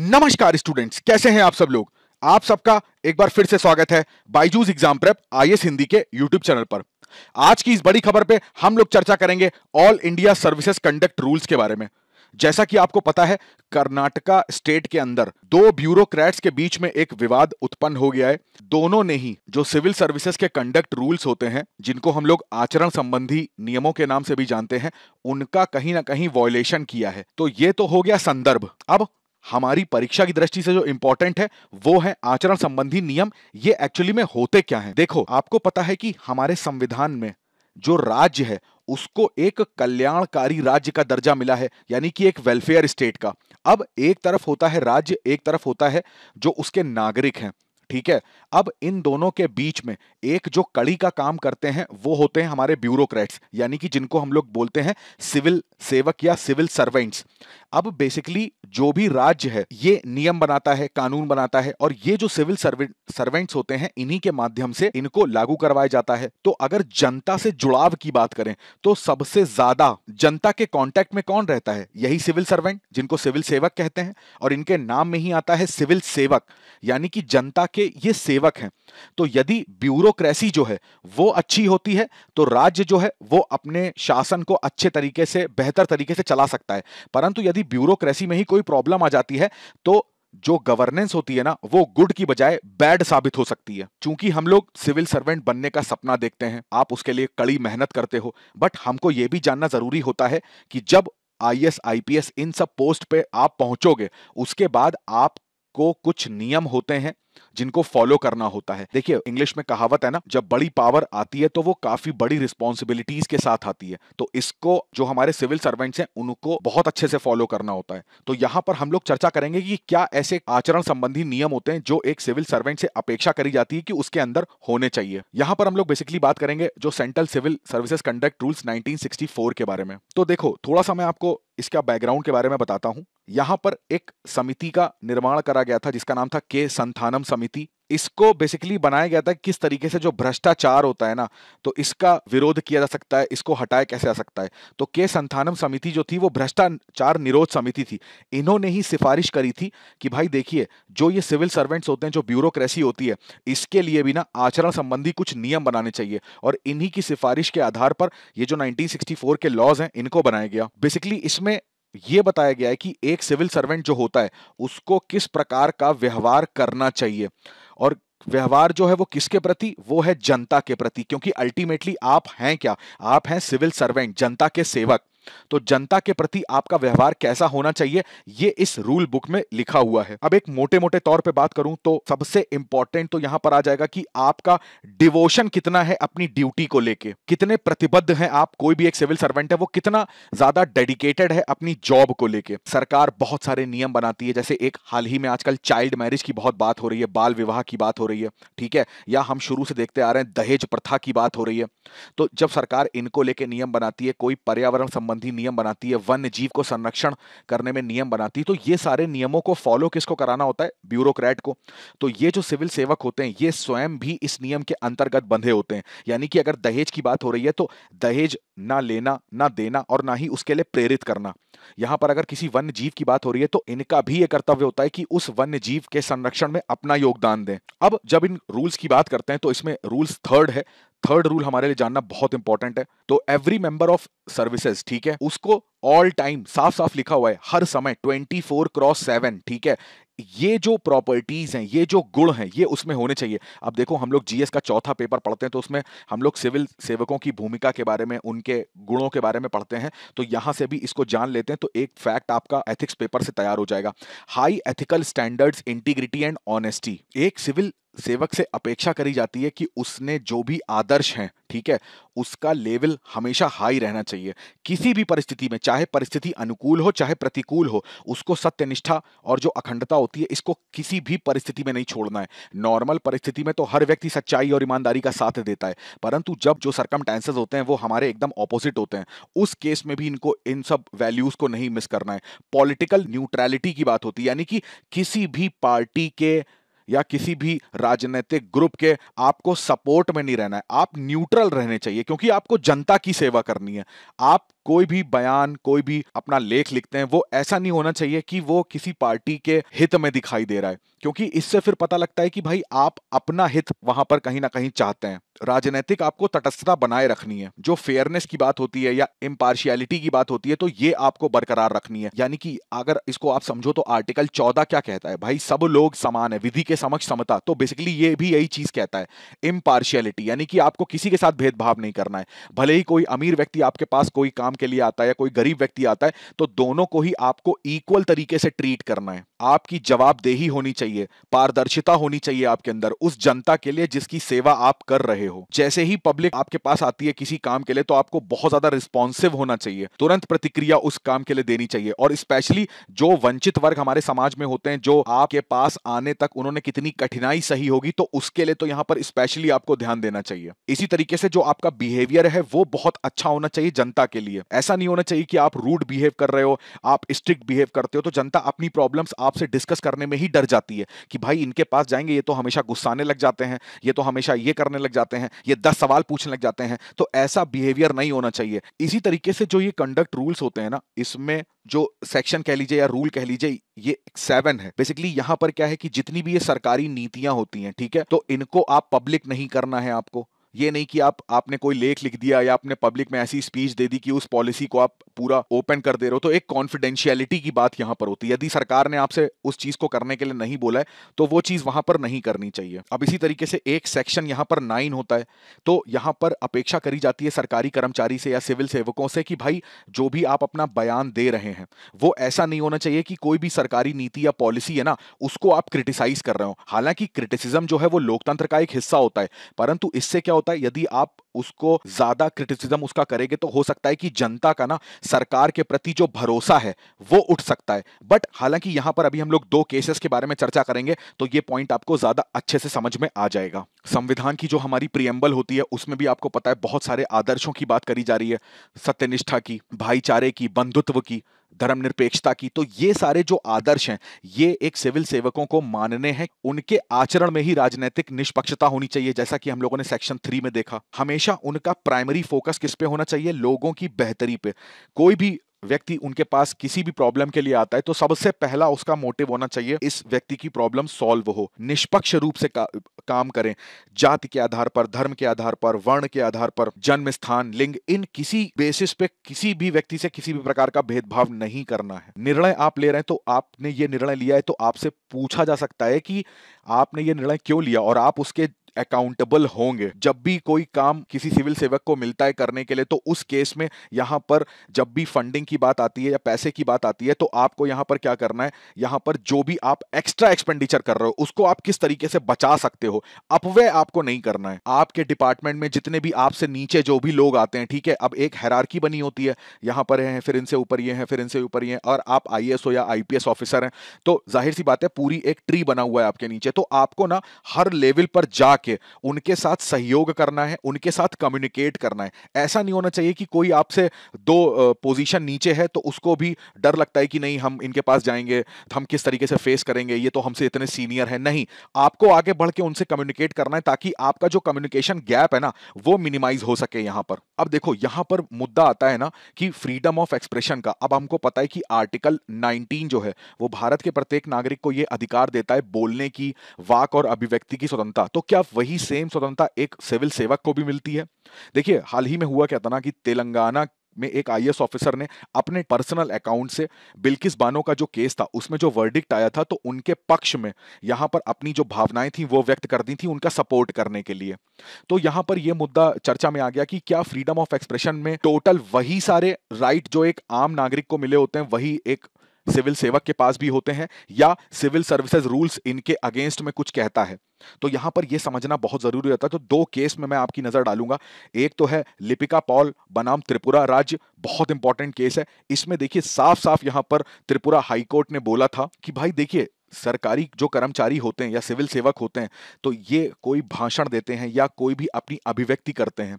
नमस्कार स्टूडेंट्स कैसे हैं आप सब लोग आप सबका एक बार फिर से स्वागत है Byju's exam prep IAS Hindi के यूट्यूब चैनल पर आज की इस बड़ी खबर पे हम लोग चर्चा करेंगे all India services conduct rules के बारे में जैसा कि आपको पता है कर्नाटका स्टेट के अंदर दो ब्यूरोक्रेट्स के बीच में एक विवाद उत्पन्न हो गया है दोनों ने ही जो सिविल सर्विसेज के कंडक्ट रूल्स होते हैं जिनको हम लोग आचरण संबंधी नियमों के नाम से भी जानते हैं उनका कहीं ना कहीं वॉयलेशन किया है तो ये तो हो गया संदर्भ अब हमारी परीक्षा की दृष्टि से जो इंपॉर्टेंट है वो है आचरण संबंधी नियम ये एक्चुअली में होते क्या हैं देखो आपको पता है कि हमारे संविधान में जो राज्य है उसको एक कल्याणकारी राज्य का दर्जा मिला है यानी कि एक वेलफेयर स्टेट का अब एक तरफ होता है राज्य एक तरफ होता है जो उसके नागरिक हैं ठीक है अब इन दोनों के बीच में एक जो कड़ी का काम करते हैं वो होते हैं हमारे ब्यूरोक्रेट्स यानी कि जिनको हम लोग बोलते हैं सिविल सेवक या सिविल सर्वेंट्स अब बेसिकली जो भी राज्य है ये नियम बनाता है कानून बनाता है और ये जो सिविल सर्वेंट सर्वेंट्स होते हैं इन्हीं के माध्यम से इनको लागू करवाया जाता है तो अगर जनता से जुड़ाव की बात करें तो सबसे ज्यादा जनता के कॉन्टेक्ट में कौन रहता है यही सिविल सर्वेंट जिनको सिविल सेवक कहते हैं और इनके नाम में ही आता है सिविल सेवक यानी कि जनता के ये सेवक हैं तो यदि ब्यूरोक्रेसी जो है वो अच्छी होती है तो राज्य जो है वो अपने शासन को अच्छे तरीके से बेहतर तरीके से चला सकता है परंतु यदि ब्यूरोक्रेसी में ही कोई कोई प्रॉब्लम आ जाती है तो जो गवर्नेंस होती है ना वो गुड की बजाय बैड साबित हो सकती है क्योंकि हम लोग सिविल सर्वेंट बनने का सपना देखते हैं आप उसके लिए कड़ी मेहनत करते हो बट हमको ये भी जानना जरूरी होता है कि जब आई आईपीएस इन सब पोस्ट पे आप पहुंचोगे उसके बाद आपको कुछ नियम होते हैं जिनको फॉलो करना होता है देखिए इंग्लिश में कहावत है ना जब बड़ी पावर आती है तो वो काफी बड़ी रिस्पॉन्सिबिलिटीज के साथ आती है तो इसको जो हमारे सिविल सर्वेंट्स हैं उनको बहुत अच्छे से फॉलो करना होता है तो यहाँ पर हम लोग चर्चा करेंगे कि क्या ऐसे आचरण संबंधी नियम होते हैं जो एक सिविल सर्वेंट से अपेक्षा करी जाती है कि उसके अंदर होने चाहिए यहाँ पर हम लोग बेसिकली बात करेंगे जो central civil services conduct rules 1964 के बारे में तो देखो थोड़ा सा मैं आपको इसका बैकग्राउंड के बारे में बताता हूँ यहाँ पर एक समिति का निर्माण करा गया था जिसका नाम था के संथानम समिति इसको बेसिकली बनाया गया था कि किस तरीके से जो भ्रष्टाचार होता है ना तो इसका विरोध किया जा सकता है इसको हटाया कैसे जा सकता है तो के संथानम समिति जो थी वो भ्रष्टाचार निरोध समिति थी इन्होंने ही सिफारिश करी थी कि भाई देखिए जो ये सिविल सर्वेंट्स होते हैं जो ब्यूरोक्रेसी होती है इसके लिए भी ना आचरण संबंधी कुछ नियम बनाने चाहिए और इन्हीं की सिफारिश के आधार पर ये जो नाइनटीन के लॉज हैं इनको बनाया गया बेसिकली इसमें ये बताया गया है कि एक सिविल सर्वेंट जो होता है उसको किस प्रकार का व्यवहार करना चाहिए और व्यवहार जो है वो किसके प्रति वो है जनता के प्रति क्योंकि अल्टीमेटली आप हैं क्या आप हैं सिविल सर्वेंट जनता के सेवक तो जनता के प्रति आपका व्यवहार कैसा होना चाहिए ये इस रूल बुक में लिखा हुआ है अब एक मोटे मोटे तौर पर बात करूं तो सबसे इंपॉर्टेंट तो यहां पर आ जाएगा कि आपका डिवोशन कितना है अपनी ड्यूटी को लेके कितने प्रतिबद्ध हैं आप कोई भी एक सिविल सर्वेंट है वो कितना ज्यादा डेडिकेटेड है अपनी जॉब को लेकर सरकार बहुत सारे नियम बनाती है जैसे एक हाल ही में आजकल चाइल्ड मैरिज की बहुत बात हो रही है बाल विवाह की बात हो रही है ठीक है या हम शुरू से देखते आ रहे हैं दहेज प्रथा की बात हो रही है तो जब सरकार इनको लेके नियम बनाती है कोई पर्यावरण संबंध संबंधी नियम बनाती है वन्य जीव को संरक्षण करने में नियम बनाती है तो ये सारे नियमों को फॉलो किसको कराना होता है ब्यूरोक्रेट को तो ये जो सिविल सेवक होते हैं ये स्वयं भी इस नियम के अंतर्गत बंधे होते हैं यानी कि अगर दहेज की बात हो रही है तो दहेज ना लेना ना देना और ना ही उसके लिए प्रेरित करना यहां पर अगर किसी वन्य जीव की बात हो रही है तो इनका भी यह कर्तव्य होता है कि उस वन्य जीव के संरक्षण में अपना योगदान दें अब जब इन रूल्स की बात करते हैं तो इसमें रूल्स थर्ड है थर्ड रूल हमारे लिए जानना बहुत इंपॉर्टेंट है तो एवरी मेंबर ऑफ सर्विसेज ठीक है उसको ऑल टाइम साफ साफ लिखा हुआ है हर समय 24 क्रॉस सेवन ठीक है ये जो प्रॉपर्टीज हैं ये जो गुण हैं ये उसमें होने चाहिए अब देखो हम लोग जीएस का चौथा पेपर पढ़ते हैं तो उसमें हम लोग सिविल सेवकों की भूमिका के बारे में उनके गुणों के बारे में पढ़ते हैं तो यहां से भी इसको जान लेते हैं तो एक फैक्ट आपका एथिक्स पेपर से तैयार हो जाएगा high ethical standards integrity and honesty एक सिविल सेवक से अपेक्षा करी जाती है कि उसने जो भी आदर्श हैं ठीक है उसका लेवल हमेशा हाई रहना चाहिए किसी भी परिस्थिति में चाहे परिस्थिति अनुकूल हो चाहे प्रतिकूल हो उसको सत्यनिष्ठा और जो अखंडता होती है इसको किसी भी परिस्थिति में नहीं छोड़ना है नॉर्मल परिस्थिति में तो हर व्यक्ति सच्चाई और ईमानदारी का साथ देता है परंतु जब जो सरकम होते हैं वो हमारे एकदम ऑपोजिट होते हैं उस केस में भी इनको इन सब वैल्यूज को नहीं मिस करना है पॉलिटिकल न्यूट्रैलिटी की बात होती है यानी कि किसी भी पार्टी के या किसी भी राजनीतिक ग्रुप के आपको सपोर्ट में नहीं रहना है आप न्यूट्रल रहने चाहिए क्योंकि आपको जनता की सेवा करनी है आप कोई भी बयान कोई भी अपना लेख लिखते हैं वो ऐसा नहीं होना चाहिए कि वो किसी पार्टी के हित में दिखाई दे रहा है क्योंकि इससे फिर पता लगता है कि भाई आप अपना हित वहां पर कहीं ना कहीं चाहते हैं राजनीतिक आपको तटस्थता बनाए रखनी है जो फेयरनेस की बात होती है या इम्पार्शियलिटी की बात होती है तो ये आपको बरकरार रखनी है यानी कि अगर इसको आप समझो तो आर्टिकल चौदह क्या कहता है भाई सब लोग समान है विधि के समक्ष समता तो बेसिकली ये भी यही चीज कहता है इम्पार्शियलिटी यानी कि आपको किसी के साथ भेदभाव नहीं करना है भले ही कोई अमीर व्यक्ति आपके पास कोई काम के लिए आता है या कोई गरीब व्यक्ति आता है तो दोनों को ही आपको इक्वल तरीके से ट्रीट करना है आपकी जवाबदेही होनी चाहिए पारदर्शिता होनी चाहिए आपके अंदर उस जनता के लिए जिसकी सेवा आप कर रहे हो जैसे ही पब्लिक आपके पास आती है किसी काम के लिए तो आपको बहुत ज्यादा रिस्पॉन्सिव होना चाहिए तुरंत प्रतिक्रिया उस काम के लिए देनी चाहिए और स्पेशली जो वंचित वर्ग हमारे समाज में होते हैं जो आपके पास आने तक उन्होंने कितनी कठिनाई सही होगी तो उसके लिए तो यहाँ पर स्पेशली आपको ध्यान देना चाहिए इसी तरीके से जो आपका बिहेवियर है वो बहुत अच्छा होना चाहिए जनता के लिए ऐसा नहीं होना चाहिए कि आप रूड बिहेव कर रहे हो आप स्ट्रिक्ट बिहेव करते हो तो जनता अपनी प्रॉब्लम्स आपसे डिस्कस करने में ही डर जाती है कि भाई इनके पास जाएंगे ये तो हमेशा गुस्साने लग जाते हैं ये तो हमेशा ये करने लग जाते हैं हैं ये दस सवाल पूछने लग जाते हैं तो ऐसा बिहेवियर नहीं होना चाहिए इसी तरीके से जो ये कंडक्ट रूल्स होते हैं ना इसमें जो सेक्शन कह लीजिए या रूल कह लीजिए ये सेवन है बेसिकली यहां पर क्या है कि जितनी भी ये सरकारी नीतियां होती हैं ठीक है तो इनको आप पब्लिक नहीं करना है आपको ये नहीं कि आप आपने कोई लेख लिख दिया या आपने पब्लिक में ऐसी स्पीच दे दी कि उस पॉलिसी को आप पूरा ओपन कर दे रहे हो तो एक कॉन्फिडेंशियलिटी की बात यहां पर होती है यदि सरकार ने आपसे उस चीज को करने के लिए नहीं बोला है तो वो चीज वहां पर नहीं करनी चाहिए अब इसी तरीके से एक सेक्शन यहां पर नाइन होता है तो यहां पर अपेक्षा करी जाती है सरकारी कर्मचारी से या सिविल सेवकों से कि भाई जो भी आप अपना बयान दे रहे हैं वो ऐसा नहीं होना चाहिए कि कोई भी सरकारी नीति या पॉलिसी है ना उसको आप क्रिटिसाइज कर रहे हो हालांकि क्रिटिसिज्म जो है वो लोकतंत्र का एक हिस्सा होता है परंतु इससे क्या होता है यदि आप उसको ज्यादा क्रिटिसिज्म उसका करेंगे तो हो सकता है कि जनता का ना सरकार के प्रति जो भरोसा है वो उठ सकता है बट हालांकि यहां पर अभी हम लोग दो केसेस के बारे में चर्चा करेंगे तो ये पॉइंट आपको ज्यादा अच्छे से समझ में आ जाएगा संविधान की जो हमारी प्रियम्बल होती है उसमें भी आपको पता है बहुत सारे आदर्शों की बात करी जा रही है सत्यनिष्ठा की भाईचारे की बंधुत्व की धर्मनिरपेक्षता की तो ये सारे जो आदर्श हैं ये एक सिविल सेवकों को मानने हैं उनके आचरण में ही राजनीतिक निष्पक्षता होनी चाहिए जैसा कि हम लोगों ने सेक्शन थ्री में देखा हमेशा उनका प्राइमरी फोकस किस पे होना चाहिए लोगों की बेहतरी पे कोई भी व्यक्ति उनके पास किसी भी प्रॉब्लम के लिए आता है तो सबसे पहला उसका मोटिव होना चाहिए इस व्यक्ति की प्रॉब्लम सॉल्व हो निष्पक्ष रूप से का, काम करें जाति के आधार पर धर्म के आधार पर वर्ण के आधार पर जन्म स्थान लिंग इन किसी बेसिस पे किसी भी व्यक्ति से किसी भी प्रकार का भेदभाव नहीं करना है निर्णय आप ले रहे हैं तो आपने ये निर्णय लिया है तो आपसे पूछा जा सकता है कि आपने ये निर्णय क्यों लिया और आप उसके अकाउंटेबल होंगे जब भी कोई काम किसी सिविल सेवक को मिलता है करने के लिए तो उस केस में यहां पर जब भी फंडिंग की बात आती है या पैसे की बात आती है तो आपको यहां पर क्या करना है यहां पर जो भी आप एक्स्ट्रा एक्सपेंडिचर कर रहे हो उसको आप किस तरीके से बचा सकते हो अपव्यय आपको नहीं करना है आपके डिपार्टमेंट में जितने भी आपसे नीचे जो भी लोग आते हैं ठीक है अब एक हैरारकी बनी होती है यहां पर है फिर इनसे ऊपर ये है फिर इनसे ऊपर ये है और आप आई हो या आई ऑफिसर हैं तो जाहिर सी बात है पूरी एक ट्री बना हुआ है आपके नीचे तो आपको ना हर लेवल पर जाके करके उनके साथ सहयोग करना है उनके साथ कम्युनिकेट करना है ऐसा नहीं होना चाहिए कि कोई आपसे दो पोजीशन नीचे है तो उसको भी डर लगता है कि नहीं हम इनके पास जाएंगे हम किस तरीके से फेस करेंगे ये तो हमसे इतने सीनियर है नहीं आपको आगे बढ़ के उनसे कम्युनिकेट करना है ताकि आपका जो कम्युनिकेशन गैप है ना वो मिनिमाइज हो सके यहाँ पर अब देखो यहाँ पर मुद्दा आता है ना कि फ्रीडम ऑफ एक्सप्रेशन का अब हमको पता है कि आर्टिकल 19 जो है वो भारत के प्रत्येक नागरिक को ये अधिकार देता है बोलने की वाक और अभिव्यक्ति की स्वतंत्रता तो क्या वही सेम स्वतंत्रता एक सिविल सेवक को भी मिलती है देखिए हाल ही में हुआ कहता ना कि तेलंगाना में एक आईएएस ऑफिसर ने अपने पर्सनल अकाउंट से बिल्किस बानो का जो केस था उसमें जो वर्डिक्ट आया था तो उनके पक्ष में यहां पर अपनी जो भावनाएं थी वो व्यक्त कर दी थी उनका सपोर्ट करने के लिए तो यहां पर यह मुद्दा चर्चा में आ गया कि क्या फ्रीडम ऑफ एक्सप्रेशन में टोटल वही सारे राइट जो एक आम नागरिक को मिले होते हैं वही एक सिविल सेवक के पास भी होते हैं या सिविल सर्विसेज रूल्स इनके अगेंस्ट में कुछ कहता है तो यहां पर यह समझना बहुत जरूरी रहता है तो दो केस में मैं आपकी नजर डालूंगा एक तो है लिपिका पॉल बनाम त्रिपुरा राज्य बहुत इंपॉर्टेंट केस है इसमें देखिए साफ साफ यहां पर त्रिपुरा हाईकोर्ट ने बोला था कि भाई देखिए सरकारी जो कर्मचारी होते हैं या सिविल सेवक होते हैं तो ये कोई भाषण देते हैं या कोई भी अपनी अभिव्यक्ति करते हैं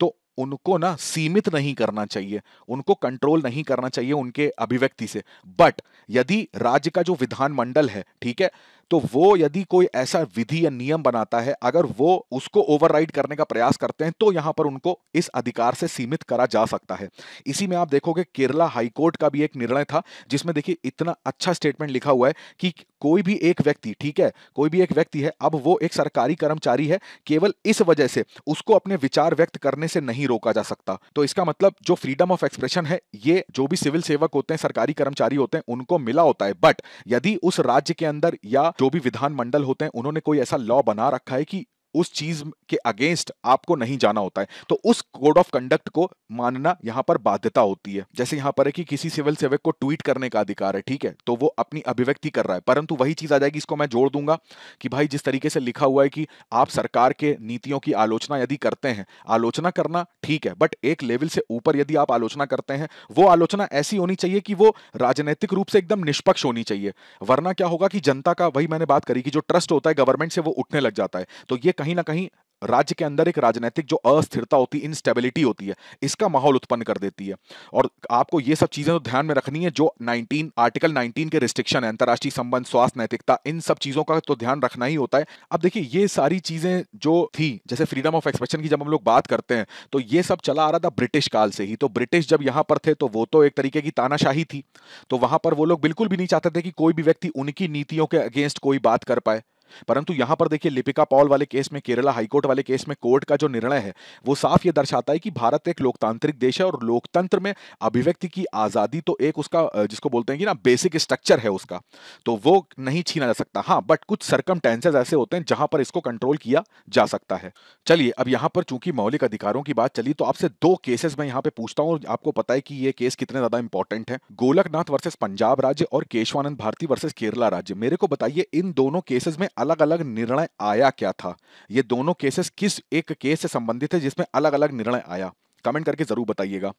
तो उनको ना सीमित नहीं करना चाहिए उनको कंट्रोल नहीं करना चाहिए उनके अभिव्यक्ति से बट यदि राज्य का जो विधानमंडल है ठीक है तो वो यदि कोई ऐसा विधि या नियम बनाता है अगर वो उसको ओवरराइड करने का प्रयास करते हैं तो यहां पर उनको इस अधिकार से सीमित करा जा सकता है इसी में आप देखोगे केरला हाईकोर्ट का भी एक निर्णय था जिसमें देखिए इतना अच्छा स्टेटमेंट लिखा हुआ है कि कोई भी एक व्यक्ति ठीक है कोई भी एक व्यक्ति है अब वो एक सरकारी कर्मचारी है केवल इस वजह से उसको अपने विचार व्यक्त करने से नहीं रोका जा सकता तो इसका मतलब जो फ्रीडम ऑफ एक्सप्रेशन है ये जो भी सिविल सेवक होते हैं सरकारी कर्मचारी होते हैं उनको मिला होता है बट यदि उस राज्य के अंदर या जो भी विधानमंडल होते हैं उन्होंने कोई ऐसा लॉ बना रखा है कि उस चीज के अगेंस्ट आपको नहीं जाना होता है तो उस कोड ऑफ कंडक्ट को मानना यहां पर बाध्यता होती है जैसे यहां पर है कि किसी सिविल सेवक को ट्वीट करने का अधिकार है ठीक है तो वो अपनी अभिव्यक्ति कर रहा है परंतु वही चीज आ जाएगी इसको मैं जोड़ दूंगा कि भाई जिस तरीके से लिखा हुआ है कि आप सरकार के नीतियों की आलोचना यदि करते हैं आलोचना करना ठीक है बट एक लेवल से ऊपर यदि आप आलोचना करते हैं वो आलोचना ऐसी होनी चाहिए कि वो राजनीतिक रूप से एकदम निष्पक्ष होनी चाहिए वरना क्या होगा कि जनता का वही मैंने बात करी कि जो ट्रस्ट होता है गवर्नमेंट से वो उठने लग जाता है तो ये कहीं ना कहीं राज्य के अंदर एक राजनीतिक जो अस्थिरता होती है इनस्टेबिलिटी होती है इसका माहौल उत्पन्न कर देती है और आपको ये सब चीज़ें तो ध्यान में रखनी है जो 19 आर्टिकल 19 के रिस्ट्रिक्शन है अंतर्राष्ट्रीय संबंध स्वास्थ्य नैतिकता इन सब चीज़ों का तो ध्यान रखना ही होता है अब देखिए ये सारी चीज़ें जो थी जैसे फ्रीडम ऑफ एक्सप्रेशन की जब हम लोग बात करते हैं तो ये सब चला आ रहा था ब्रिटिश काल से ही तो ब्रिटिश जब यहां पर थे तो वो तो एक तरीके की तानाशाही थी तो वहां पर वो लोग बिल्कुल भी नहीं चाहते थे कि कोई भी व्यक्ति उनकी नीतियों के अगेंस्ट कोई बात कर पाए परंतु यहां पर देखिए लिपिका पॉल वाले केस में केरला हाईकोर्ट वाले केस में कोर्ट का जो निर्णय है वो साफ ये दर्शाता है कि भारत एक लोकतांत्रिक देश है और लोकतंत्र में अभिव्यक्ति की आजादी तो एक उसका जिसको बोलते हैं कि ना बेसिक स्ट्रक्चर है उसका तो वो नहीं छीना जा सकता हाँ बट कुछ सरकम ऐसे होते हैं जहां पर इसको कंट्रोल किया जा सकता है चलिए अब यहां पर चूंकि मौलिक अधिकारों की बात चली तो आपसे दो केसेस में यहां पर पूछता हूँ आपको पता है कि ये केस कितने ज्यादा इंपॉर्टेंट है गोलकनाथ वर्सेस पंजाब राज्य और केशवानंद भारती वर्सेज केरला राज्य मेरे को बताइए इन दोनों केसेस में अलग अलग निर्णय आया क्या था ये दोनों केसेस किस एक केस से संबंधित है जिसमें अलग अलग निर्णय आया कमेंट करके ज़रूर बताइएगा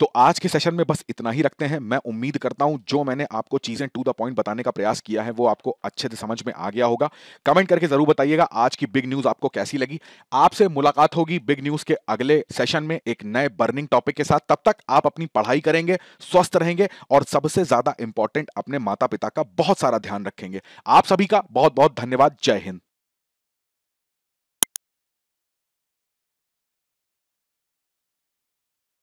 तो आज के सेशन में बस इतना ही रखते हैं मैं उम्मीद करता हूं जो मैंने आपको चीज़ें टू द पॉइंट बताने का प्रयास किया है वो आपको अच्छे से समझ में आ गया होगा कमेंट करके ज़रूर बताइएगा आज की बिग न्यूज़ आपको कैसी लगी आपसे मुलाकात होगी बिग न्यूज़ के अगले सेशन में एक नए बर्निंग टॉपिक के साथ तब तक आप अपनी पढ़ाई करेंगे स्वस्थ रहेंगे और सबसे ज़्यादा इंपॉर्टेंट अपने माता पिता का बहुत सारा ध्यान रखेंगे आप सभी का बहुत बहुत धन्यवाद जय हिंद